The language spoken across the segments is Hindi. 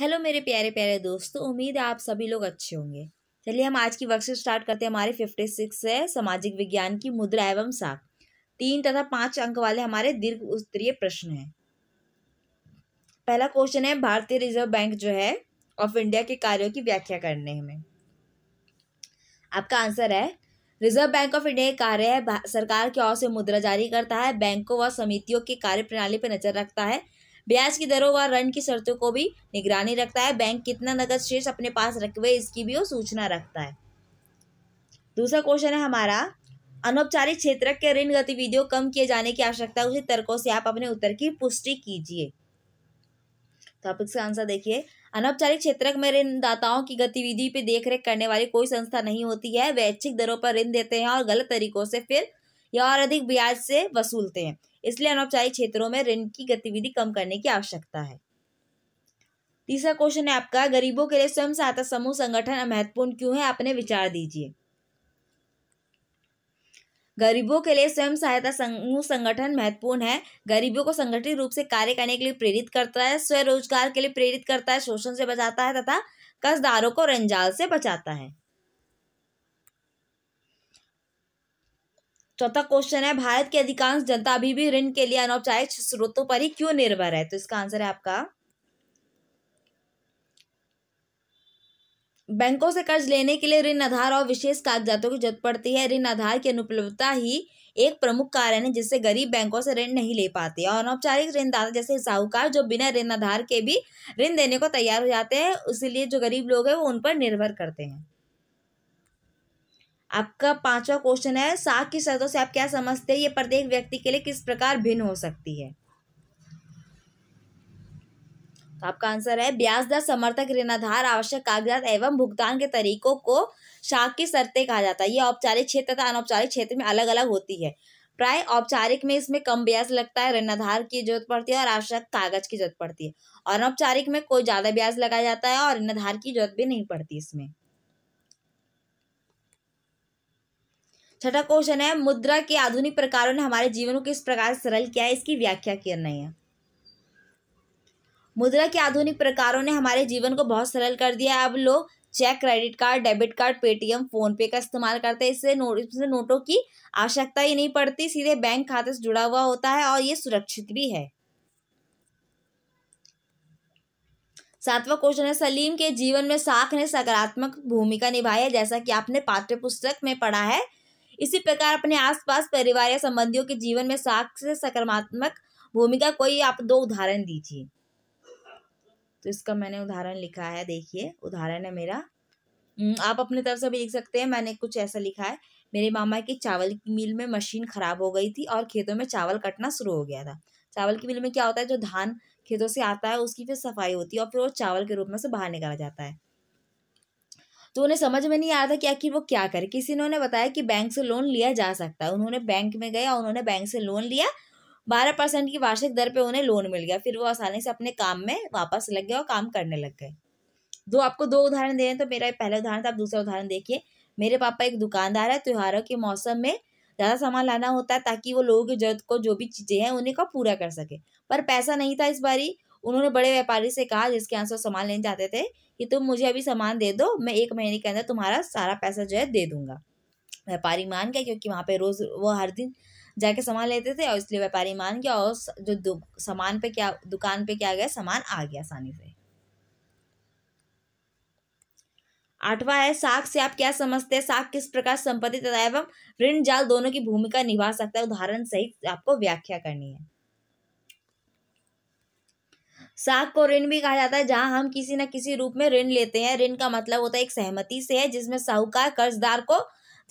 हेलो मेरे प्यारे प्यारे दोस्तों उम्मीद है आप सभी लोग अच्छे होंगे चलिए हम आज की वर्कशीट स्टार्ट करते हैं हमारे फिफ्टी सिक्स है सामाजिक विज्ञान की मुद्रा एवं साख तीन तथा पांच अंक वाले हमारे दीर्घ उत्तरीय प्रश्न हैं पहला क्वेश्चन है भारतीय रिजर्व बैंक जो है ऑफ इंडिया के कार्यों की व्याख्या करने में आपका आंसर है रिजर्व बैंक ऑफ इंडिया कार्य है सरकार की ओर से मुद्रा जारी करता है बैंकों व समितियों के कार्य प्रणाली पर नजर रखता है ब्याज की दरों व ऋण की शर्तों को भी निगरानी रखता है बैंक कितना नकद शेष अपने पास रखे इसकी भी वो सूचना रखता है दूसरा क्वेश्चन है हमारा अनौपचारिक क्षेत्र के ऋण गतिविधियों कम किए जाने की आवश्यकता उसी तर्कों से आप अपने उत्तर की पुष्टि कीजिए टॉपिक्स तो का आंसर देखिए अनौपचारिक क्षेत्र में ऋणदाताओं की गतिविधि पर देखरेख करने वाली कोई संस्था नहीं होती है वैच्छिक दरों पर ऋण देते हैं और गलत तरीकों से फिर या और अधिक ब्याज से वसूलते हैं इसलिए अनौपचारिक क्षेत्रों में ऋण की गतिविधि कम करने की आवश्यकता है तीसरा क्वेश्चन है आपका गरीबों के लिए स्वयं सहायता समूह संगठन महत्वपूर्ण क्यों है अपने विचार दीजिए गरीबों के लिए स्वयं सहायता समूह संगठन महत्वपूर्ण है गरीबों को संगठित रूप से कार्य करने के लिए प्रेरित करता है स्वरोजगार के लिए प्रेरित करता है शोषण से बचाता है तथा कर्जदारों को रंजाल से बचाता है चौथा क्वेश्चन है भारत की अधिकांश जनता अभी भी ऋण के लिए अनौपचारिक स्रोतों पर ही क्यों निर्भर है तो इसका आंसर है आपका बैंकों से कर्ज लेने के लिए ऋण आधार और विशेष कागजातों की जरूरत पड़ती है ऋण आधार की अनुपलब्धता ही एक प्रमुख कारण है जिससे गरीब बैंकों से ऋण नहीं ले पाते और अनौपचारिक ऋणदाता जैसे साहूकार जो बिना ऋण आधार के भी ऋण देने को तैयार हो जाते हैं इसीलिए जो गरीब लोग हैं वो उन पर निर्भर करते हैं आपका पांचवा क्वेश्चन है साख की शर्तों से आप क्या समझते हैं ये प्रत्येक व्यक्ति के लिए किस प्रकार भिन्न हो सकती है तो आपका आंसर है ब्याज दर समर्थक ऋणाधार आवश्यक कागजात एवं भुगतान के तरीकों को शाख की शर्तें कहा जाता है ये औपचारिक क्षेत्र तथा अनौपचारिक क्षेत्र में अलग अलग होती है प्राय औपचारिक में इसमें कम ब्याज लगता है ऋणाधार की जरूरत पड़ती है और आवश्यक कागज की जरूरत पड़ती है और अनौपचारिक में कोई ज़्यादा ब्याज लगाया जाता है और ऋणाधार की जरूरत भी नहीं पड़ती इसमें छठा क्वेश्चन है मुद्रा के आधुनिक प्रकारों ने हमारे जीवन को किस प्रकार सरल किया है इसकी व्याख्या करना है मुद्रा के आधुनिक प्रकारों ने हमारे जीवन को बहुत सरल कर दिया है अब लोग cheque credit card debit card Paytm PhonePe का इस्तेमाल करते हैं इससे नोट इससे नोटों की आवश्यकता ही नहीं पड़ती सीधे बैंक खाते से जुड़ा हुआ होता है और ये सुरक्षित भी है सातवां क्वेश्चन है सलीम के जीवन में साख ने सकारात्मक भूमिका निभाई है जैसा कि आपने पाठ्य पुस्तक में पढ़ा है इसी प्रकार अपने आसपास परिवार या संबंधियों के जीवन में साक्ष्य से सकारात्मक भूमिका कोई आप दो उदाहरण दीजिए तो इसका मैंने उदाहरण लिखा है देखिए उदाहरण है मेरा आप अपने तरफ से भी लिख सकते हैं मैंने कुछ ऐसा लिखा है मेरे मामा की चावल की मिल में मशीन खराब हो गई थी और खेतों में चावल कटना शुरू हो गया था चावल की मिल में क्या होता है जो धान खेतों से आता है उसकी फिर सफाई होती है और फिर वो चावल के रूप में से बाहर निकाला जाता है तो उन्हें समझ में नहीं आ रहा था कि आखिर वो क्या करे किसी ने उन्हें बताया कि बैंक से लोन लिया जा सकता है उन्होंने बैंक में गया उन्होंने बैंक से लोन लिया बारह परसेंट की वार्षिक दर पे उन्हें लोन मिल गया फिर वो आसानी से अपने काम में वापस लग गए और काम करने लग गए दो आपको दो उदाहरण दे रहे हैं तो मेरा पहला उदाहरण था आप दूसरा उदाहरण देखिए मेरे पापा एक दुकानदार है त्योहारों के मौसम में ज़्यादा सामान लाना होता है ताकि वो लोगों की जरूरत को जो भी चीज़ें हैं उन्हें का पूरा कर सके पर पैसा नहीं था इस बारी उन्होंने बड़े व्यापारी से कहा जिसके यहाँ से सामान लेने जाते थे कि तुम मुझे अभी सामान दे दो मैं एक महीने के अंदर तुम्हारा सारा पैसा जो है दे दूंगा व्यापारी मान गया क्योंकि वहाँ पे रोज़ वो हर दिन जाके सामान लेते थे और इसलिए व्यापारी मान गया और जो सामान पे क्या दुकान पे क्या गया सामान आ गया आसानी से आठवां है साख से आप क्या समझते हैं साख किस प्रकार संपत्ति तथा एवं ऋण जाल दोनों की भूमिका निभा सकता है उदाहरण सहित आपको व्याख्या करनी है साख को ऋण भी कहा जाता है जहाँ हम किसी न किसी रूप में ऋण लेते हैं ऋण का मतलब होता है एक सहमति से है जिसमें साहूकार कर्जदार को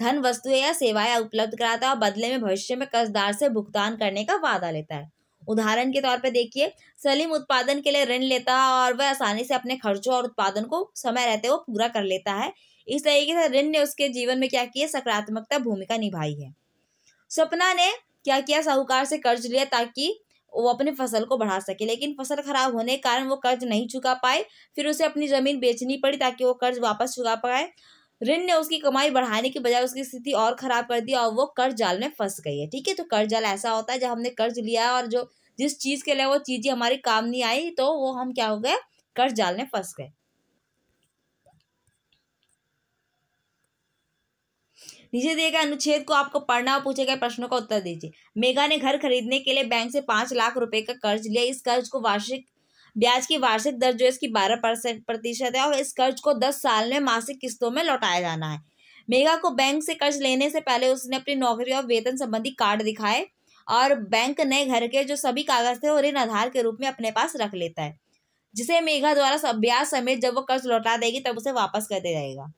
धन वस्तुएं या सेवाएं उपलब्ध कराता है और बदले में भविष्य में कर्जदार से भुगतान करने का वादा लेता है उदाहरण के तौर पर देखिए सलीम उत्पादन के लिए ऋण लेता है और वह आसानी से अपने खर्चों और उत्पादन को समय रहते हुए पूरा कर लेता है इस तरीके से ऋण ने उसके जीवन में क्या किया सकारात्मकता भूमिका निभाई है सपना ने क्या किया साहूकार से कर्ज लिया ताकि वो अपने फसल को बढ़ा सके लेकिन फसल खराब होने के कारण वो कर्ज नहीं चुका पाए फिर उसे अपनी ज़मीन बेचनी पड़ी ताकि वो कर्ज वापस चुका पाए ऋण ने उसकी कमाई बढ़ाने की बजाय उसकी स्थिति और ख़राब कर दी और वो कर्ज जाल में फंस गई है ठीक है तो कर्ज जाल ऐसा होता है जब हमने कर्ज लिया और जो जिस चीज़ के लिए वो चीज़ें हमारे काम नहीं आई तो वो हम क्या हो गए कर्ज जाल में फंस गए नीचे दिए गए अनुच्छेद को आपको पढ़ना और पूछे गए प्रश्नों का उत्तर दीजिए मेघा ने घर खरीदने के लिए बैंक से पाँच लाख रुपए का कर्ज लिया इस कर्ज को वार्षिक ब्याज की वार्षिक दर जो है इसकी बारह परसेंट प्रतिशत है और इस कर्ज को दस साल में मासिक किस्तों में लौटाया जाना है मेघा को बैंक से कर्ज लेने से पहले उसने अपनी नौकरी और वेतन संबंधी कार्ड दिखाए और बैंक नए घर के जो सभी कागज थे और ऋण आधार के रूप में अपने पास रख लेता है जिसे मेघा द्वारा ब्याज समेत जब वो कर्ज लौटा देगी तब उसे वापस कर दिया जाएगा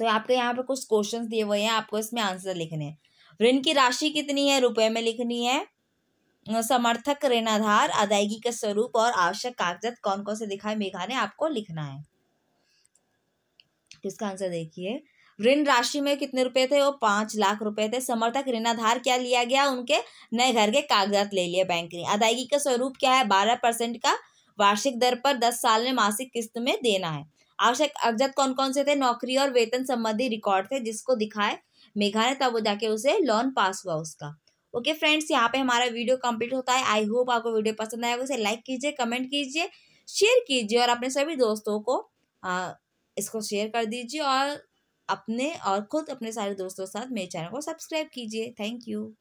सकते हो आपके यहाँ पर कुछ क्वेश्चन दिए हुए हैं आपको इसमें आंसर लिखने हैं ऋण की राशि कितनी है रुपए में लिखनी है समर्थक ऋण आधार अदायगी का स्वरूप और आवश्यक कागजात कौन कौन से दिखाए मेघा ने आपको लिखना है इसका आंसर देखिए ऋण राशि में कितने रुपए थे वो पांच लाख रुपए थे समर्थक ऋण आधार क्या लिया गया उनके नए घर के कागजात ले लिए बैंक ने अदायगी का स्वरूप क्या है बारह परसेंट का वार्षिक दर पर दस साल में मासिक किस्त में देना है आवश्यक अगजत कौन कौन से थे नौकरी और वेतन संबंधी रिकॉर्ड थे जिसको दिखाए मेघा ने तब वो जाके उसे लोन पास हुआ उसका ओके फ्रेंड्स यहाँ पे हमारा वीडियो कंप्लीट होता है आई होप आपको वीडियो पसंद आएगा उसे लाइक कीजिए कमेंट कीजिए शेयर कीजिए और अपने सभी दोस्तों को आ, इसको शेयर कर दीजिए और अपने और खुद अपने सारे दोस्तों के साथ मेरे चैनल को सब्सक्राइब कीजिए थैंक यू